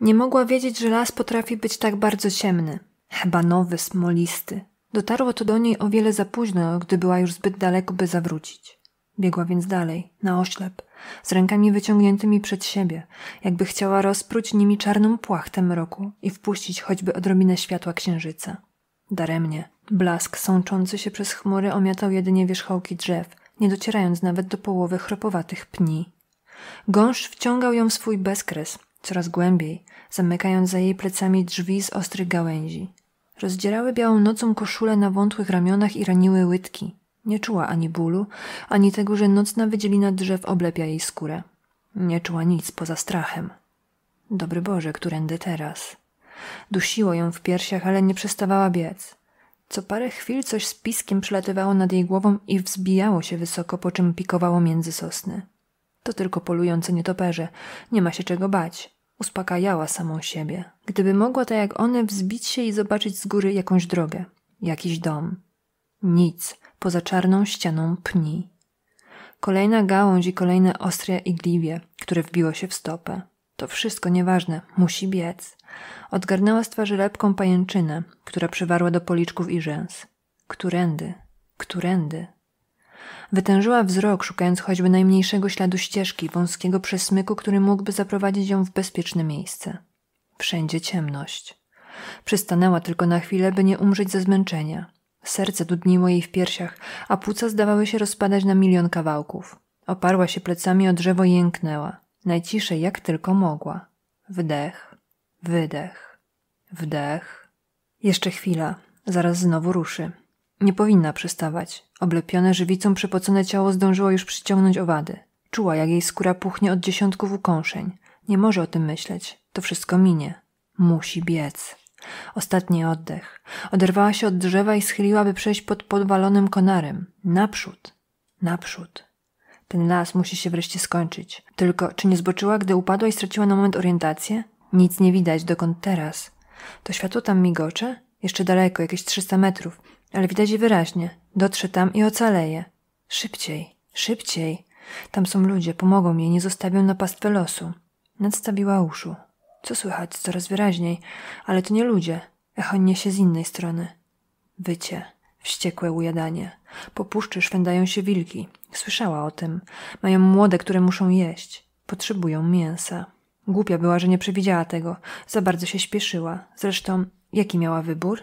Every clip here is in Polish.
Nie mogła wiedzieć, że las potrafi być tak bardzo ciemny. Chyba nowy, smolisty. Dotarło to do niej o wiele za późno, gdy była już zbyt daleko, by zawrócić. Biegła więc dalej, na oślep, z rękami wyciągniętymi przed siebie, jakby chciała rozpróć nimi czarną płachtę mroku i wpuścić choćby odrobinę światła księżyca. Daremnie. Blask sączący się przez chmury omiatał jedynie wierzchołki drzew, nie docierając nawet do połowy chropowatych pni. Gąszcz wciągał ją w swój bezkres, coraz głębiej, zamykając za jej plecami drzwi z ostrych gałęzi. Rozdzierały białą nocą koszulę na wątłych ramionach i raniły łydki. Nie czuła ani bólu, ani tego, że nocna wydzielina drzew oblepia jej skórę. Nie czuła nic poza strachem. Dobry Boże, którędy teraz? Dusiło ją w piersiach, ale nie przestawała biec. Co parę chwil coś z piskiem przelatywało nad jej głową i wzbijało się wysoko, po czym pikowało między sosny. To tylko polujące nietoperze, nie ma się czego bać. Uspokajała samą siebie. Gdyby mogła tak jak one wzbić się i zobaczyć z góry jakąś drogę, jakiś dom. Nic, poza czarną ścianą pni. Kolejna gałąź i kolejne ostre igliwie, które wbiło się w stopę. To wszystko nieważne, musi biec. Odgarnęła z twarzy lepką pajęczynę, która przywarła do policzków i rzęs. Którędy, którędy. Wytężyła wzrok, szukając choćby najmniejszego śladu ścieżki, wąskiego przesmyku, który mógłby zaprowadzić ją w bezpieczne miejsce. Wszędzie ciemność. Przystanęła tylko na chwilę, by nie umrzeć ze zmęczenia. Serce dudniło jej w piersiach, a płuca zdawały się rozpadać na milion kawałków. Oparła się plecami o drzewo i jęknęła. Najciszej jak tylko mogła. Wdech, wydech, wdech. Jeszcze chwila, zaraz znowu ruszy. Nie powinna przystawać. Oblepione żywicą przepocone ciało zdążyło już przyciągnąć owady. Czuła, jak jej skóra puchnie od dziesiątków ukąszeń. Nie może o tym myśleć. To wszystko minie. Musi biec. Ostatni oddech. Oderwała się od drzewa i schyliła, by przejść pod podwalonym konarem. Naprzód. Naprzód. Ten las musi się wreszcie skończyć. Tylko czy nie zboczyła, gdy upadła i straciła na moment orientację? Nic nie widać, dokąd teraz. To światło tam migocze? Jeszcze daleko, jakieś 300 metrów ale widać wyraźnie. Dotrze tam i ocaleje. Szybciej, szybciej. Tam są ludzie, pomogą jej, nie zostawią na pastwę losu. Nadstawiła uszu. Co słychać coraz wyraźniej, ale to nie ludzie. Echo niesie z innej strony. Wycie, wściekłe ujadanie. Po puszczy szwędają się wilki. Słyszała o tym. Mają młode, które muszą jeść. Potrzebują mięsa. Głupia była, że nie przewidziała tego. Za bardzo się śpieszyła. Zresztą, jaki miała wybór?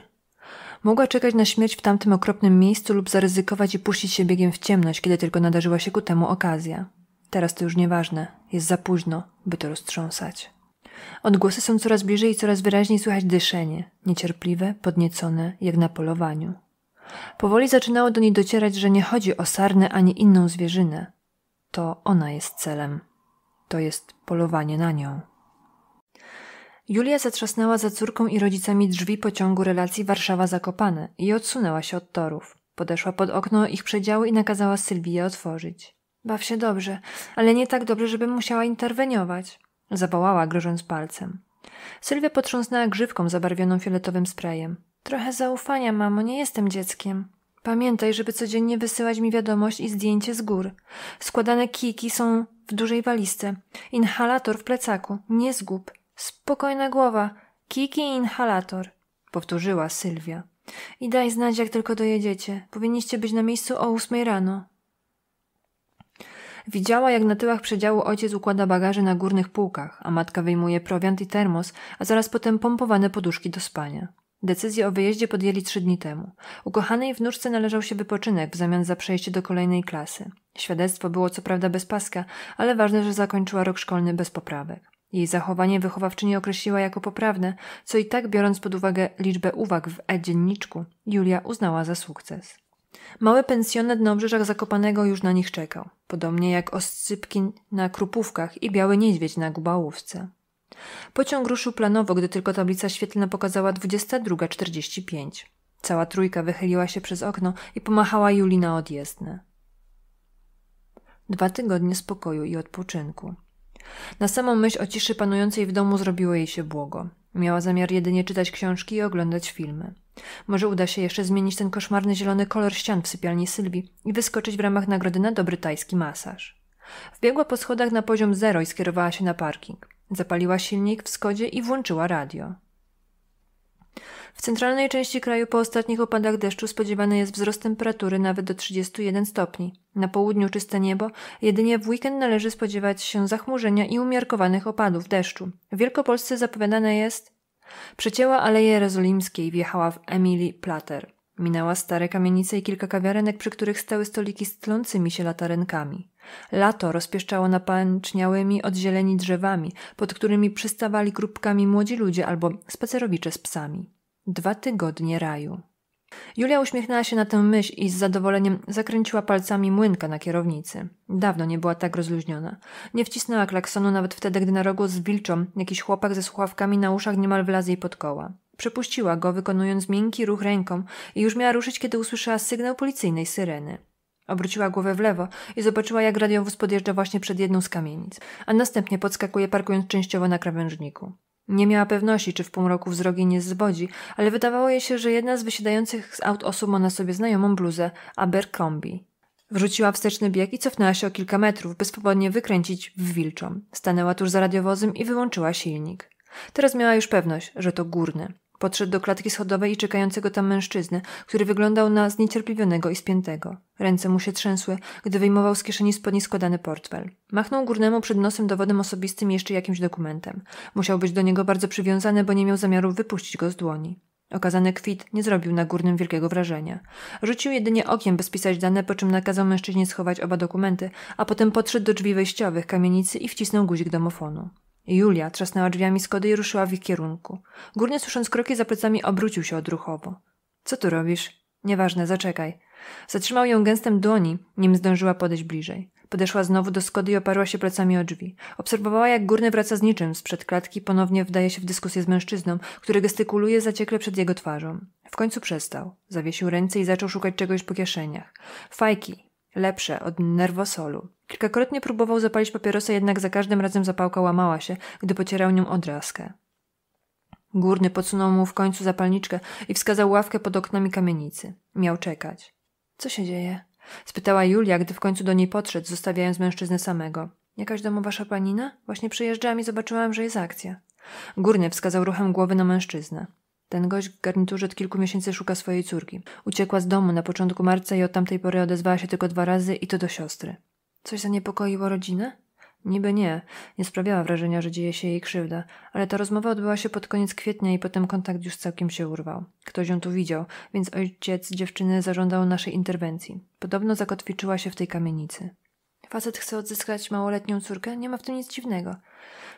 Mogła czekać na śmierć w tamtym okropnym miejscu lub zaryzykować i puścić się biegiem w ciemność, kiedy tylko nadarzyła się ku temu okazja. Teraz to już nieważne. Jest za późno, by to roztrząsać. Odgłosy są coraz bliżej i coraz wyraźniej słychać dyszenie, niecierpliwe, podniecone, jak na polowaniu. Powoli zaczynało do niej docierać, że nie chodzi o sarnę ani inną zwierzynę. To ona jest celem. To jest polowanie na nią. Julia zatrzasnęła za córką i rodzicami drzwi pociągu relacji Warszawa-Zakopane i odsunęła się od torów. Podeszła pod okno ich przedziału i nakazała Sylwii je otworzyć. Baw się dobrze, ale nie tak dobrze, żebym musiała interweniować. Zawołała, grożąc palcem. Sylwia potrząsnęła grzywką zabarwioną fioletowym sprayem. Trochę zaufania, mamo, nie jestem dzieckiem. Pamiętaj, żeby codziennie wysyłać mi wiadomość i zdjęcie z gór. Składane kijki są w dużej walizce. Inhalator w plecaku. Nie zgub. Spokojna głowa. Kiki i inhalator. Powtórzyła Sylwia. I daj znać, jak tylko dojedziecie. Powinniście być na miejscu o ósmej rano. Widziała, jak na tyłach przedziału ojciec układa bagaże na górnych półkach, a matka wyjmuje prowiant i termos, a zaraz potem pompowane poduszki do spania. Decyzję o wyjeździe podjęli trzy dni temu. Ukochanej wnuczce należał się wypoczynek w zamian za przejście do kolejnej klasy. Świadectwo było co prawda bez paska, ale ważne, że zakończyła rok szkolny bez poprawek. Jej zachowanie wychowawczyni określiła jako poprawne, co i tak biorąc pod uwagę liczbę uwag w e-dzienniczku, Julia uznała za sukces. Mały pensjonat na obrzeżach Zakopanego już na nich czekał, podobnie jak oscypki na Krupówkach i biały niedźwiedź na Gubałówce. Pociąg ruszył planowo, gdy tylko tablica świetlna pokazała 22.45. Cała trójka wychyliła się przez okno i pomachała Juli na odjezdne. Dwa tygodnie spokoju i odpoczynku. Na samą myśl o ciszy panującej w domu zrobiło jej się błogo. Miała zamiar jedynie czytać książki i oglądać filmy. Może uda się jeszcze zmienić ten koszmarny zielony kolor ścian w sypialni Sylwii i wyskoczyć w ramach nagrody na dobry tajski masaż. Wbiegła po schodach na poziom zero i skierowała się na parking. Zapaliła silnik w Skodzie i włączyła radio. W centralnej części kraju po ostatnich opadach deszczu spodziewany jest wzrost temperatury nawet do 31 stopni. Na południu czyste niebo, jedynie w weekend należy spodziewać się zachmurzenia i umiarkowanych opadów deszczu. W Wielkopolsce zapowiadane jest Przecięła Aleję Jerozolimskiej, wjechała w Emily Plater. Minęła stare kamienice i kilka kawiarenek, przy których stały stoliki z tlącymi się latarenkami. Lato rozpieszczało napęczniałymi od zieleni drzewami, pod którymi przystawali grupkami młodzi ludzie albo spacerowicze z psami. Dwa tygodnie raju. Julia uśmiechnęła się na tę myśl i z zadowoleniem zakręciła palcami młynka na kierownicy. Dawno nie była tak rozluźniona. Nie wcisnęła klaksonu nawet wtedy, gdy na rogu z wilczą jakiś chłopak ze słuchawkami na uszach niemal wlazł jej pod koła. Przepuściła go, wykonując miękki ruch ręką i już miała ruszyć, kiedy usłyszała sygnał policyjnej syreny. Obróciła głowę w lewo i zobaczyła, jak radiowóz podjeżdża właśnie przed jedną z kamienic, a następnie podskakuje, parkując częściowo na krawężniku. Nie miała pewności, czy w półmroku wzrogi nie zbodzi, ale wydawało jej się, że jedna z wysiadających z aut osób ma na sobie znajomą bluzę Abercrombie. Wrzuciła wsteczny bieg i cofnęła się o kilka metrów, by swobodnie wykręcić w wilczą. Stanęła tuż za radiowozem i wyłączyła silnik. Teraz miała już pewność, że to górny. Podszedł do klatki schodowej i czekającego tam mężczyzny, który wyglądał na zniecierpliwionego i spiętego. Ręce mu się trzęsły, gdy wyjmował z kieszeni spodni składany portfel. Machnął górnemu przed nosem dowodem osobistym i jeszcze jakimś dokumentem. Musiał być do niego bardzo przywiązany, bo nie miał zamiaru wypuścić go z dłoni. Okazany kwit nie zrobił na górnym wielkiego wrażenia. Rzucił jedynie okiem, by spisać dane, po czym nakazał mężczyźnie schować oba dokumenty, a potem podszedł do drzwi wejściowych kamienicy i wcisnął guzik domofonu. Julia trzasnęła drzwiami Skody i ruszyła w ich kierunku. Górnie słysząc kroki za plecami obrócił się odruchowo. Co tu robisz? Nieważne, zaczekaj. Zatrzymał ją gęstem dłoni, nim zdążyła podejść bliżej. Podeszła znowu do Skody i oparła się plecami o drzwi. Obserwowała, jak Górny wraca z niczym sprzed klatki ponownie wdaje się w dyskusję z mężczyzną, który gestykuluje zaciekle przed jego twarzą. W końcu przestał. Zawiesił ręce i zaczął szukać czegoś po kieszeniach. Fajki, lepsze od nerwosolu. Kilkakrotnie próbował zapalić papierosa, jednak za każdym razem zapałka łamała się, gdy pocierał nią odrazkę. Górny podsunął mu w końcu zapalniczkę i wskazał ławkę pod oknami kamienicy. Miał czekać. Co się dzieje? spytała Julia, gdy w końcu do niej podszedł, zostawiając mężczyznę samego. Jakaś domowa szapanina? Właśnie przyjeżdżałam i zobaczyłam, że jest akcja. Górny wskazał ruchem głowy na mężczyznę. Ten gość w garniturze od kilku miesięcy szuka swojej córki. Uciekła z domu na początku marca i od tamtej pory odezwała się tylko dwa razy i to do siostry. Coś zaniepokoiło rodzinę? Niby nie. Nie sprawiała wrażenia, że dzieje się jej krzywda, ale ta rozmowa odbyła się pod koniec kwietnia i potem kontakt już całkiem się urwał. Ktoś ją tu widział, więc ojciec dziewczyny zażądał naszej interwencji. Podobno zakotwiczyła się w tej kamienicy. Facet chce odzyskać małoletnią córkę? Nie ma w tym nic dziwnego.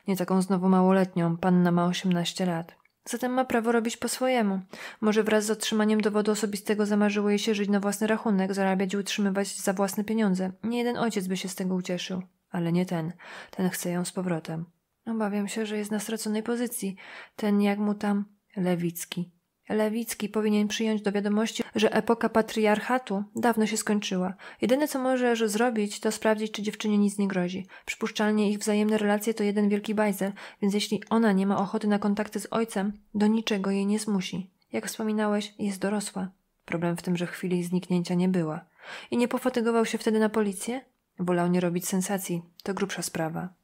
Nie taką znowu małoletnią, panna ma 18 lat. Zatem ma prawo robić po swojemu. Może wraz z otrzymaniem dowodu osobistego zamarzyło jej się żyć na własny rachunek, zarabiać i utrzymywać za własne pieniądze. Nie jeden ojciec by się z tego ucieszył. Ale nie ten. Ten chce ją z powrotem. Obawiam się, że jest na straconej pozycji. Ten, jak mu tam, Lewicki. Lewicki powinien przyjąć do wiadomości, że epoka patriarchatu dawno się skończyła. Jedyne co możesz zrobić, to sprawdzić, czy dziewczynie nic nie grozi. Przypuszczalnie ich wzajemne relacje to jeden wielki bajzel, więc jeśli ona nie ma ochoty na kontakty z ojcem, do niczego jej nie zmusi. Jak wspominałeś, jest dorosła. Problem w tym, że w chwili zniknięcia nie była. I nie pofatygował się wtedy na policję? Wolał nie robić sensacji. To grubsza sprawa.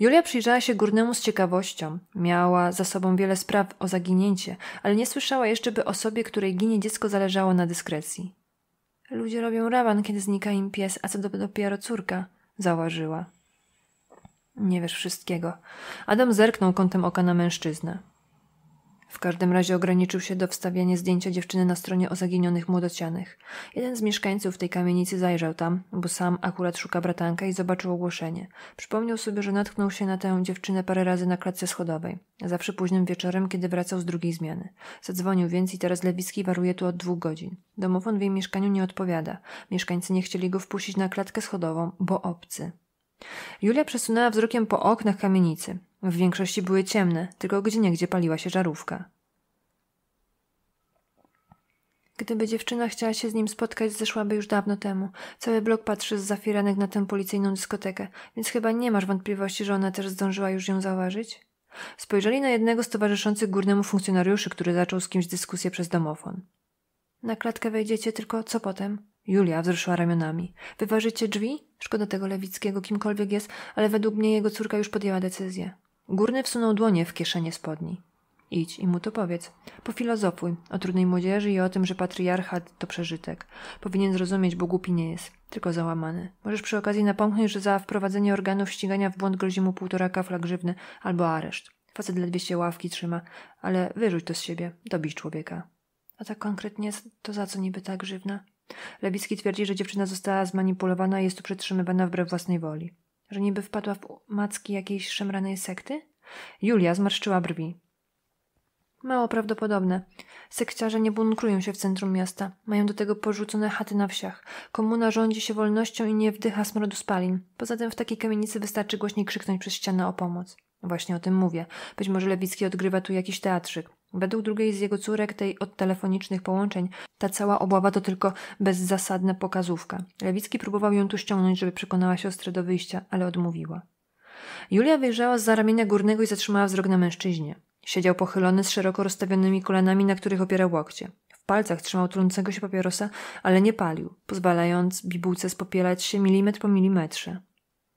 Julia przyjrzała się górnemu z ciekawością. Miała za sobą wiele spraw o zaginięcie, ale nie słyszała jeszcze, by osobie, której ginie dziecko, zależało na dyskrecji. Ludzie robią raban, kiedy znika im pies, a co do dopiero córka, zauważyła. Nie wiesz wszystkiego. Adam zerknął kątem oka na mężczyznę. W każdym razie ograniczył się do wstawiania zdjęcia dziewczyny na stronie o zaginionych młodocianych. Jeden z mieszkańców tej kamienicy zajrzał tam, bo sam akurat szuka bratanka i zobaczył ogłoszenie. Przypomniał sobie, że natknął się na tę dziewczynę parę razy na klatce schodowej, zawsze późnym wieczorem, kiedy wracał z drugiej zmiany. Zadzwonił więc i teraz Lewicki waruje tu od dwóch godzin. Domofon w jej mieszkaniu nie odpowiada. Mieszkańcy nie chcieli go wpuścić na klatkę schodową, bo obcy. Julia przesunęła wzrokiem po oknach kamienicy. W większości były ciemne, tylko gdzie niegdzie paliła się żarówka. Gdyby dziewczyna chciała się z nim spotkać, zeszłaby już dawno temu. Cały blok patrzy z zafiranek na tę policyjną dyskotekę, więc chyba nie masz wątpliwości, że ona też zdążyła już ją zauważyć? Spojrzeli na jednego z towarzyszących górnemu funkcjonariuszy, który zaczął z kimś dyskusję przez domofon. Na klatkę wejdziecie, tylko co potem? Julia wzruszyła ramionami. Wyważycie drzwi? Szkoda tego Lewickiego, kimkolwiek jest, ale według mnie jego córka już podjęła decyzję. Górny wsunął dłonie w kieszenie spodni. Idź i mu to powiedz. Pofilozofuj o trudnej młodzieży i o tym, że patriarchat to przeżytek. Powinien zrozumieć, bo głupi nie jest, tylko załamany. Możesz przy okazji napomknąć, że za wprowadzenie organów ścigania w błąd grozi mu półtora kafla grzywny albo areszt. Facet ledwie się ławki trzyma, ale wyrzuć to z siebie, dobij człowieka. A tak konkretnie to za co niby ta grzywna? Lewicki twierdzi, że dziewczyna została zmanipulowana i jest tu przetrzymywana wbrew własnej woli. Że niby wpadła w macki jakiejś szemranej sekty? Julia zmarszczyła brwi. Mało prawdopodobne. Sekciarze nie bunkrują się w centrum miasta. Mają do tego porzucone chaty na wsiach. Komuna rządzi się wolnością i nie wdycha smrodu spalin. Poza tym w takiej kamienicy wystarczy głośniej krzyknąć przez ścianę o pomoc. Właśnie o tym mówię. Być może Lewicki odgrywa tu jakiś teatrzyk. Według drugiej z jego córek, tej od telefonicznych połączeń, ta cała obława to tylko bezzasadna pokazówka. Lewicki próbował ją tu ściągnąć, żeby przekonała siostrę do wyjścia, ale odmówiła. Julia wyjrzała z ramienia górnego i zatrzymała wzrok na mężczyźnie. Siedział pochylony z szeroko rozstawionymi kolanami, na których opierał łokcie. W palcach trzymał trącego się papierosa, ale nie palił, pozwalając bibułce spopielać się milimetr po milimetrze.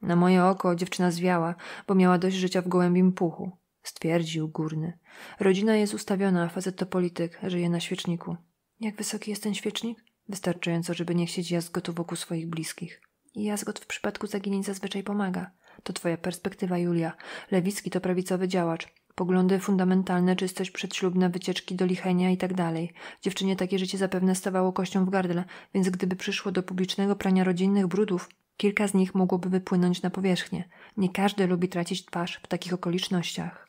Na moje oko dziewczyna zwiała, bo miała dość życia w gołębim puchu stwierdził górny. Rodzina jest ustawiona, a facet to polityk, żyje na świeczniku. Jak wysoki jest ten świecznik? Wystarczająco, żeby nie chcieć jazgotu wokół swoich bliskich. I jazgot w przypadku zaginień zazwyczaj pomaga. To twoja perspektywa, Julia. Lewicki to prawicowy działacz. Poglądy fundamentalne, czystość przedślubna, wycieczki do lichenia i tak dalej. Dziewczynie takie życie zapewne stawało kością w gardle, więc gdyby przyszło do publicznego prania rodzinnych brudów, kilka z nich mogłoby wypłynąć na powierzchnię. Nie każdy lubi tracić twarz w takich okolicznościach.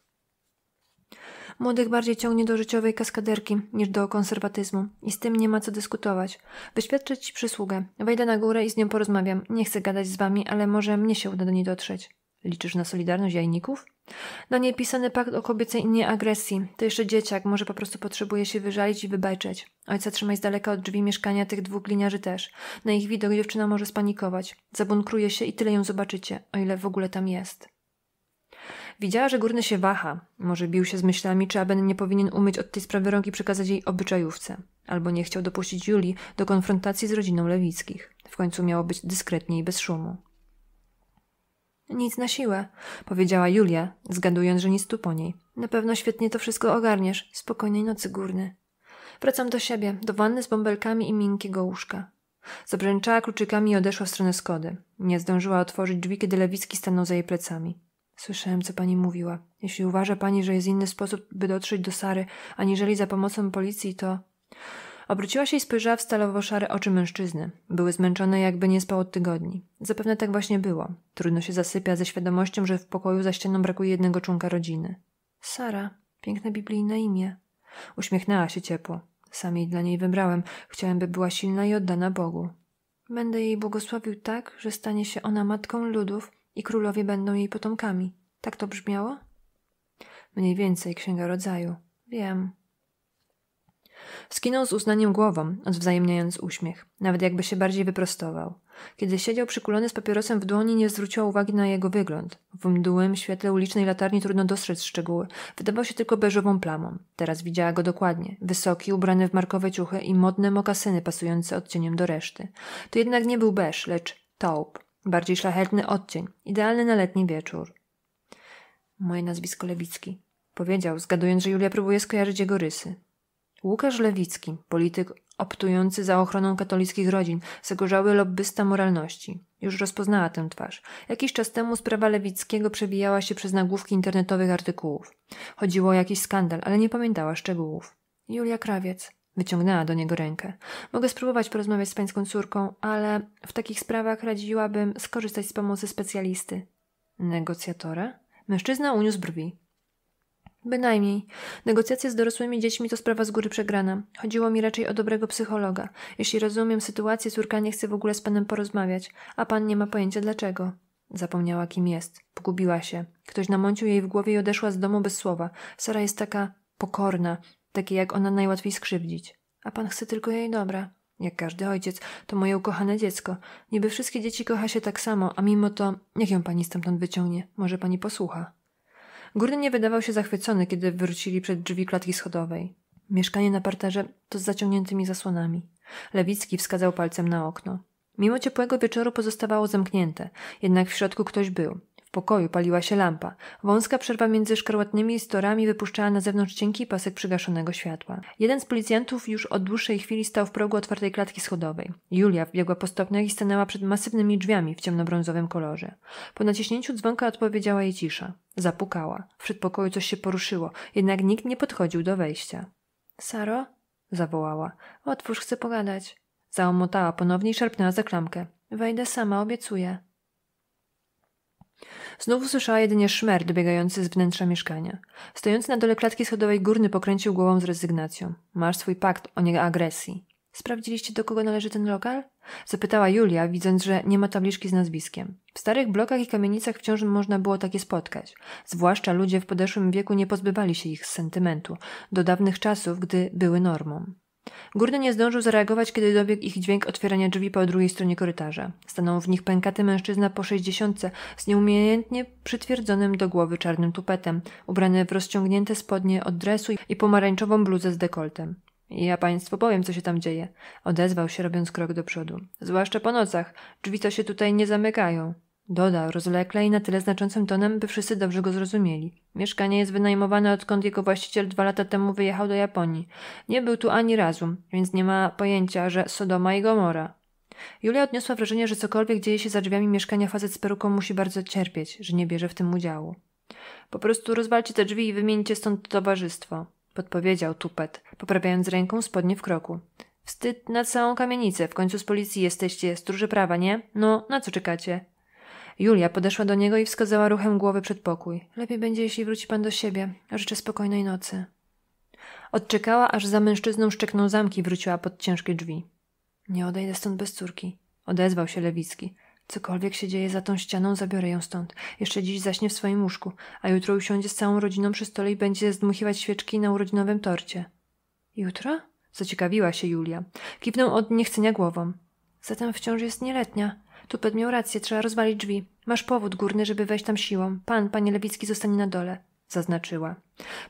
Młodych bardziej ciągnie do życiowej kaskaderki niż do konserwatyzmu i z tym nie ma co dyskutować. Wyświadczyć ci przysługę. Wejdę na górę i z nią porozmawiam. Nie chcę gadać z wami, ale może mnie się uda do niej dotrzeć. Liczysz na solidarność jajników? Na niej pisany pakt o kobiecej nieagresji. To jeszcze dzieciak, może po prostu potrzebuje się wyżalić i wybajczeć. Ojca trzymaj z daleka od drzwi mieszkania tych dwóch gliniarzy też. Na ich widok dziewczyna może spanikować. Zabunkruje się i tyle ją zobaczycie, o ile w ogóle tam jest. Widziała, że górny się waha. Może bił się z myślami, czy Aben nie powinien umyć od tej sprawy rąk i przekazać jej obyczajówce. Albo nie chciał dopuścić Julii do konfrontacji z rodziną Lewickich. W końcu miało być dyskretnie i bez szumu. Nic na siłę, powiedziała Julia, zgadując, że nic tu po niej. Na pewno świetnie to wszystko ogarniesz. Spokojnej nocy, górny. Wracam do siebie, do wanny z bąbelkami i miękkiego łóżka. Zabręczała kluczykami i odeszła w stronę Skody. Nie zdążyła otworzyć drzwi, kiedy Lewicki stanął za jej plecami. Słyszałem, co pani mówiła. Jeśli uważa pani, że jest inny sposób, by dotrzeć do Sary, aniżeli za pomocą policji, to... Obróciła się i spojrzała w stalowo-szare oczy mężczyzny. Były zmęczone, jakby nie spał od tygodni. Zapewne tak właśnie było. Trudno się zasypia ze świadomością, że w pokoju za ścianą brakuje jednego członka rodziny. Sara, piękne biblijne imię. Uśmiechnęła się ciepło. Sam jej dla niej wybrałem. Chciałem, by była silna i oddana Bogu. Będę jej błogosławił tak, że stanie się ona matką ludów i królowie będą jej potomkami. Tak to brzmiało? Mniej więcej księga rodzaju. Wiem. Skinął z uznaniem głową, odwzajemniając uśmiech, nawet jakby się bardziej wyprostował. Kiedy siedział przykulony z papierosem w dłoni, nie zwróciła uwagi na jego wygląd. W mdłym świetle ulicznej latarni trudno dostrzec szczegóły. Wydawał się tylko beżową plamą. Teraz widziała go dokładnie. Wysoki, ubrany w markowe ciuchy i modne mokasyny pasujące odcieniem do reszty. To jednak nie był beż, lecz taup. Bardziej szlachetny odcień, idealny na letni wieczór. Moje nazwisko Lewicki. Powiedział, zgadując, że Julia próbuje skojarzyć jego rysy. Łukasz Lewicki, polityk optujący za ochroną katolickich rodzin, zagorzały lobbysta moralności. Już rozpoznała tę twarz. Jakiś czas temu sprawa Lewickiego przewijała się przez nagłówki internetowych artykułów. Chodziło o jakiś skandal, ale nie pamiętała szczegółów. Julia Krawiec. Wyciągnęła do niego rękę. Mogę spróbować porozmawiać z pańską córką, ale w takich sprawach radziłabym skorzystać z pomocy specjalisty. Negocjatora? Mężczyzna uniósł brwi. Bynajmniej. Negocjacje z dorosłymi dziećmi to sprawa z góry przegrana. Chodziło mi raczej o dobrego psychologa. Jeśli rozumiem sytuację, córka nie chce w ogóle z panem porozmawiać, a pan nie ma pojęcia dlaczego. Zapomniała, kim jest. Pogubiła się. Ktoś namącił jej w głowie i odeszła z domu bez słowa. Sara jest taka pokorna, takie jak ona najłatwiej skrzywdzić. A pan chce tylko jej dobra. Jak każdy ojciec, to moje ukochane dziecko. Niby wszystkie dzieci kocha się tak samo, a mimo to, niech ją pani stamtąd wyciągnie, może pani posłucha. Górny nie wydawał się zachwycony, kiedy wrócili przed drzwi klatki schodowej. Mieszkanie na parterze to z zaciągniętymi zasłonami. Lewicki wskazał palcem na okno. Mimo ciepłego wieczoru pozostawało zamknięte, jednak w środku ktoś był pokoju paliła się lampa. Wąska przerwa między szkarłatnymi storami wypuszczała na zewnątrz cienki pasek przygaszonego światła. Jeden z policjantów już od dłuższej chwili stał w progu otwartej klatki schodowej. Julia wbiegła po stopniach i stanęła przed masywnymi drzwiami w ciemnobrązowym kolorze. Po naciśnięciu dzwonka odpowiedziała jej cisza. Zapukała. W przedpokoju coś się poruszyło, jednak nikt nie podchodził do wejścia. Saro? zawołała. Otwórz, chcę pogadać. Załamotała ponownie i szarpnęła za klamkę. Wejdę sama, obiecuję. Znów usłyszała jedynie szmer dobiegający z wnętrza mieszkania. Stojący na dole klatki schodowej górny pokręcił głową z rezygnacją. Masz swój pakt o nieagresji. Sprawdziliście, do kogo należy ten lokal? Zapytała Julia, widząc, że nie ma tabliczki z nazwiskiem. W starych blokach i kamienicach wciąż można było takie spotkać. Zwłaszcza ludzie w podeszłym wieku nie pozbywali się ich z sentymentu, do dawnych czasów, gdy były normą. Górny nie zdążył zareagować, kiedy dobiegł ich dźwięk otwierania drzwi po drugiej stronie korytarza. Stanął w nich pękaty mężczyzna po sześćdziesiątce z nieumiejętnie przytwierdzonym do głowy czarnym tupetem, ubrany w rozciągnięte spodnie od dresu i pomarańczową bluzę z dekoltem. Ja państwu powiem, co się tam dzieje, odezwał się, robiąc krok do przodu. Zwłaszcza po nocach. Drzwi to się tutaj nie zamykają. Dodał rozlekle i na tyle znaczącym tonem, by wszyscy dobrze go zrozumieli. Mieszkanie jest wynajmowane, odkąd jego właściciel dwa lata temu wyjechał do Japonii. Nie był tu ani razu, więc nie ma pojęcia, że Sodoma i Gomora. Julia odniosła wrażenie, że cokolwiek dzieje się za drzwiami mieszkania facet z peruką musi bardzo cierpieć, że nie bierze w tym udziału. Po prostu rozwalcie te drzwi i wymieńcie stąd towarzystwo, podpowiedział Tupet, poprawiając ręką spodnie w kroku. Wstyd na całą kamienicę, w końcu z policji jesteście, stróże prawa, nie? No, na co czekacie? Julia podeszła do niego i wskazała ruchem głowy przed pokój. Lepiej będzie, jeśli wróci pan do siebie. Życzę spokojnej nocy. Odczekała, aż za mężczyzną szczeknął zamki i wróciła pod ciężkie drzwi. Nie odejdę stąd bez córki, odezwał się Lewicki. Cokolwiek się dzieje za tą ścianą, zabiorę ją stąd. Jeszcze dziś zaśnie w swoim łóżku, a jutro usiądzie z całą rodziną przy stole i będzie zdmuchiwać świeczki na urodzinowym torcie. Jutro? Zaciekawiła się Julia. Kiwnął od niechcenia głową. Zatem wciąż jest nieletnia. Tupet miał rację, trzeba rozwalić drzwi. Masz powód górny, żeby wejść tam siłą. Pan, panie Lewicki, zostanie na dole. Zaznaczyła.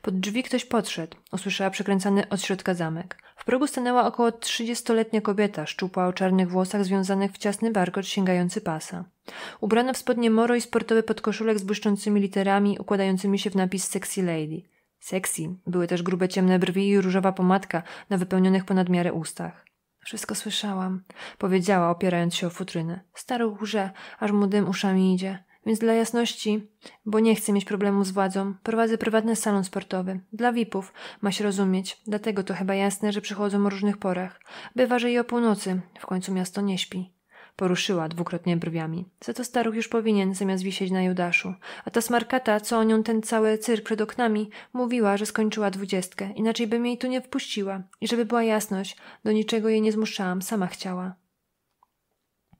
Pod drzwi ktoś podszedł. Usłyszała przekręcany od środka zamek. W progu stanęła około trzydziestoletnia kobieta, szczupła o czarnych włosach związanych w ciasny barkocz sięgający pasa. Ubrana w spodnie moro i sportowy podkoszulek z błyszczącymi literami układającymi się w napis Sexy Lady. Sexy były też grube ciemne brwi i różowa pomadka na wypełnionych ponad miarę ustach. Wszystko słyszałam, powiedziała, opierając się o futrynę. Stary łże, aż mu dym uszami idzie. Więc dla jasności, bo nie chcę mieć problemu z władzą, prowadzę prywatny salon sportowy. Dla VIP-ów, ma się rozumieć. Dlatego to chyba jasne, że przychodzą o różnych porach. Bywa, że i o północy. W końcu miasto nie śpi. Poruszyła dwukrotnie brwiami. Za to staruch już powinien zamiast wisieć na Judaszu. A ta smarkata, co o nią ten cały cyrk przed oknami, mówiła, że skończyła dwudziestkę, inaczej bym jej tu nie wpuściła. I żeby była jasność, do niczego jej nie zmuszałam, sama chciała.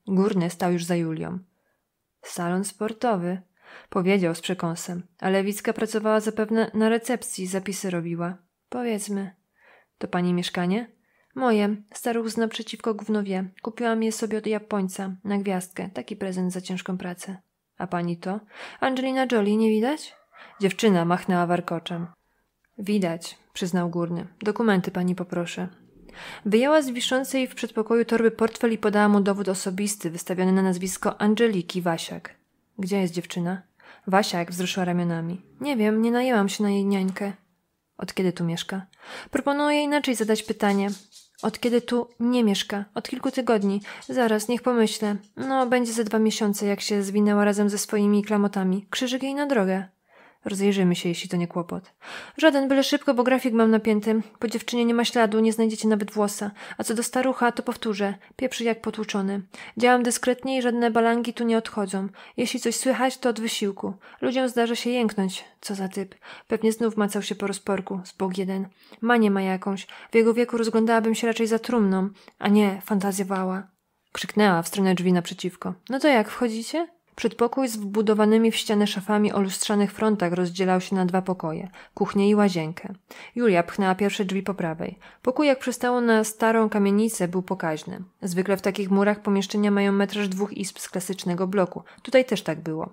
Górny stał już za Julią. Salon sportowy, powiedział z przekąsem. A Lewicka pracowała zapewne na recepcji, zapisy robiła. Powiedzmy. To pani mieszkanie? Moje, staruchzno przeciwko gównowie. Kupiłam je sobie od Japońca, na gwiazdkę. Taki prezent za ciężką pracę. A pani to? Angelina Jolie, nie widać? Dziewczyna machnęła warkoczem. Widać, przyznał górny. Dokumenty pani poproszę. Wyjęła z wiszącej w przedpokoju torby portfel i podała mu dowód osobisty wystawiony na nazwisko Angeliki Wasiak. Gdzie jest dziewczyna? Wasiak wzruszyła ramionami. Nie wiem, nie najęłam się na jej niańkę. Od kiedy tu mieszka? Proponuję inaczej zadać pytanie. Od kiedy tu nie mieszka? Od kilku tygodni. Zaraz, niech pomyślę. No, będzie ze dwa miesiące, jak się zwinęła razem ze swoimi klamotami. Krzyżyk jej na drogę. Rozejrzyjmy się, jeśli to nie kłopot. Żaden, byle szybko, bo grafik mam napięty. Po dziewczynie nie ma śladu, nie znajdziecie nawet włosa. A co do starucha, to powtórzę. Pieprzy jak potłuczony. Działam dyskretnie i żadne balangi tu nie odchodzą. Jeśli coś słychać, to od wysiłku. Ludziom zdarza się jęknąć. Co za typ. Pewnie znów macał się po rozporku. Zbog jeden. Manie ma jakąś. W jego wieku rozglądałabym się raczej za trumną. A nie, fantazjowała. Krzyknęła w stronę drzwi naprzeciwko. No to jak, wchodzicie? Przedpokój z wbudowanymi w ścianę szafami o lustrzanych frontach rozdzielał się na dwa pokoje, kuchnię i łazienkę. Julia pchnęła pierwsze drzwi po prawej. Pokój, jak przystało na starą kamienicę, był pokaźny. Zwykle w takich murach pomieszczenia mają metraż dwóch izb z klasycznego bloku. Tutaj też tak było.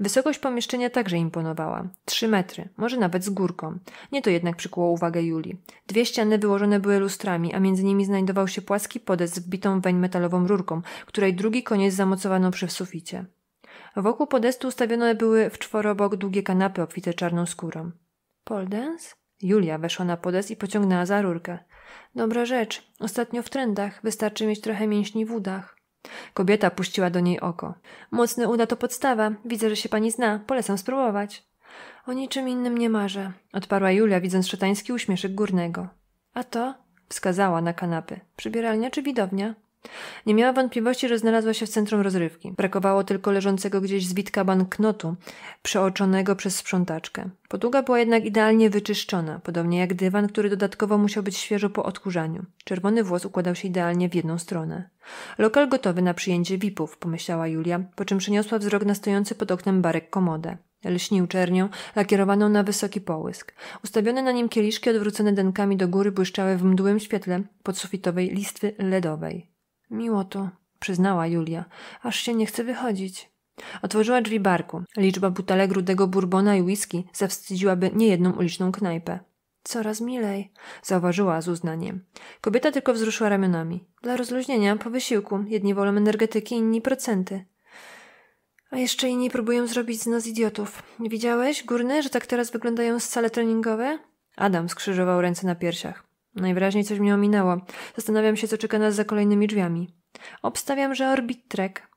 Wysokość pomieszczenia także imponowała. Trzy metry, może nawet z górką. Nie to jednak przykuło uwagę Julii. Dwie ściany wyłożone były lustrami, a między nimi znajdował się płaski podest z wbitą weń metalową rurką, której drugi koniec zamocowano przy suficie. Wokół podestu ustawione były w czworobok długie kanapy obfite czarną skórą. Poldens? Julia weszła na podest i pociągnęła za rurkę. Dobra rzecz. Ostatnio w trendach. Wystarczy mieć trochę mięśni w udach. Kobieta puściła do niej oko. Mocne uda to podstawa. Widzę, że się pani zna. Polecam spróbować. O niczym innym nie marzę, odparła Julia, widząc szatański uśmieszek górnego. A to? Wskazała na kanapy. Przybieralnia czy widownia? Nie miała wątpliwości, że znalazła się w centrum rozrywki. Brakowało tylko leżącego gdzieś zwitka banknotu, przeoczonego przez sprzątaczkę. Podługa była jednak idealnie wyczyszczona, podobnie jak dywan, który dodatkowo musiał być świeżo po odkurzaniu. Czerwony włos układał się idealnie w jedną stronę. Lokal gotowy na przyjęcie VIP-ów, pomyślała Julia, po czym przeniosła wzrok na stojący pod oknem barek komodę. Lśnił czernią, lakierowaną na wysoki połysk. Ustawione na nim kieliszki odwrócone denkami do góry błyszczały w mdłym świetle podsufitowej listwy ledowej. Miło tu, przyznała Julia, aż się nie chce wychodzić. Otworzyła drzwi barku. Liczba butelek rudego burbona i whisky zawstydziłaby niejedną uliczną knajpę. Coraz milej, zauważyła z uznaniem. Kobieta tylko wzruszyła ramionami. Dla rozluźnienia, po wysiłku, jedni wolą energetyki, inni procenty. A jeszcze inni próbują zrobić z nas idiotów. Widziałeś, górne, że tak teraz wyglądają scale treningowe? Adam skrzyżował ręce na piersiach. Najwyraźniej coś mnie ominęło. Zastanawiam się, co czeka nas za kolejnymi drzwiami. Obstawiam, że orbit trek.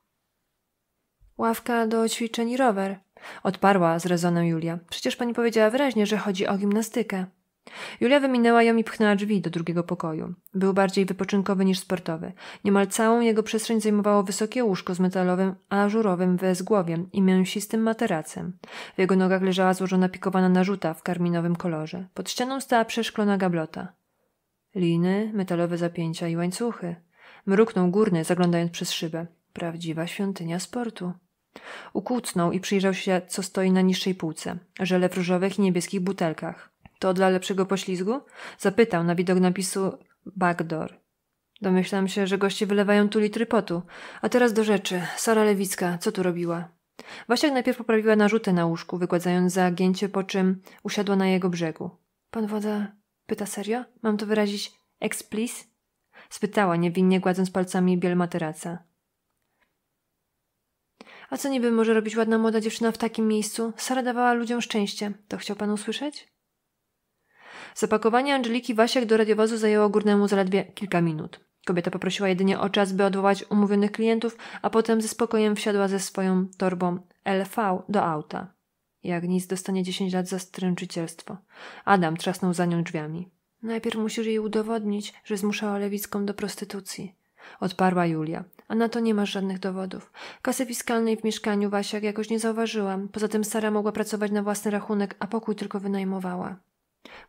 Ławka do ćwiczeń i rower. Odparła z rezonem Julia. Przecież pani powiedziała wyraźnie, że chodzi o gimnastykę. Julia wyminęła ją i pchnęła drzwi do drugiego pokoju. Był bardziej wypoczynkowy niż sportowy. Niemal całą jego przestrzeń zajmowało wysokie łóżko z metalowym, ażurowym wezgłowiem i mięsistym materacem. W jego nogach leżała złożona pikowana narzuta w karminowym kolorze. Pod ścianą stała przeszklona gablota. Liny, metalowe zapięcia i łańcuchy. Mruknął górny, zaglądając przez szybę. Prawdziwa świątynia sportu. Ukłócnął i przyjrzał się, co stoi na niższej półce. Żele w różowych i niebieskich butelkach. To dla lepszego poślizgu? Zapytał na widok napisu Backdoor. Domyślam się, że goście wylewają tu litry potu. A teraz do rzeczy. Sara Lewicka, co tu robiła? Wasiak najpierw poprawiła narzutę na łóżku, wygładzając zagięcie, po czym usiadła na jego brzegu. Pan woda. Pyta serio? Mam to wyrazić ex please? Spytała niewinnie, gładząc palcami biel materaca. A co niby może robić ładna młoda dziewczyna w takim miejscu? Sara dawała ludziom szczęście. To chciał pan usłyszeć? Zapakowanie Angeliki Wasiek do radiowozu zajęło górnemu zaledwie kilka minut. Kobieta poprosiła jedynie o czas, by odwołać umówionych klientów, a potem ze spokojem wsiadła ze swoją torbą LV do auta. Jak nic, dostanie dziesięć lat za stręczycielstwo. Adam trzasnął za nią drzwiami. Najpierw musisz jej udowodnić, że zmuszała Lewicką do prostytucji. Odparła Julia. A na to nie masz żadnych dowodów. Kasy fiskalnej w mieszkaniu Wasiak jakoś nie zauważyłam. Poza tym Sara mogła pracować na własny rachunek, a pokój tylko wynajmowała.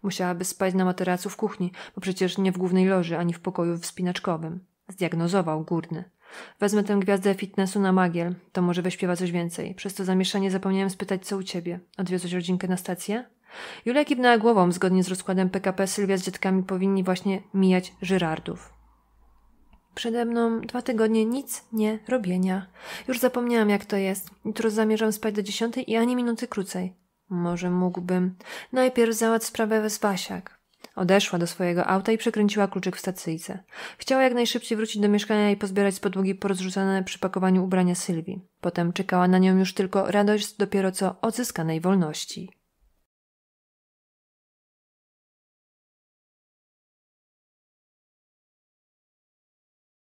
Musiałaby spać na materacu w kuchni, bo przecież nie w głównej loży, ani w pokoju wspinaczkowym. Zdiagnozował Górny. Wezmę tę gwiazdę fitnessu na magiel, to może wyśpiewa coś więcej. Przez to zamieszanie zapomniałem spytać, co u ciebie. Odwiozłeś rodzinkę na stację? Julia kiwnęła głową, zgodnie z rozkładem PKP Sylwia z dziadkami powinni właśnie mijać Żyrardów. Przede mną dwa tygodnie nic nie robienia. Już zapomniałam, jak to jest. Jutro zamierzam spać do dziesiątej i ani minuty krócej. Może mógłbym. Najpierw załatw sprawę z Basiak. Odeszła do swojego auta i przekręciła kluczyk w stacyjce. Chciała jak najszybciej wrócić do mieszkania i pozbierać z podłogi porozrzucane przy pakowaniu ubrania Sylwii. Potem czekała na nią już tylko radość z dopiero co odzyskanej wolności.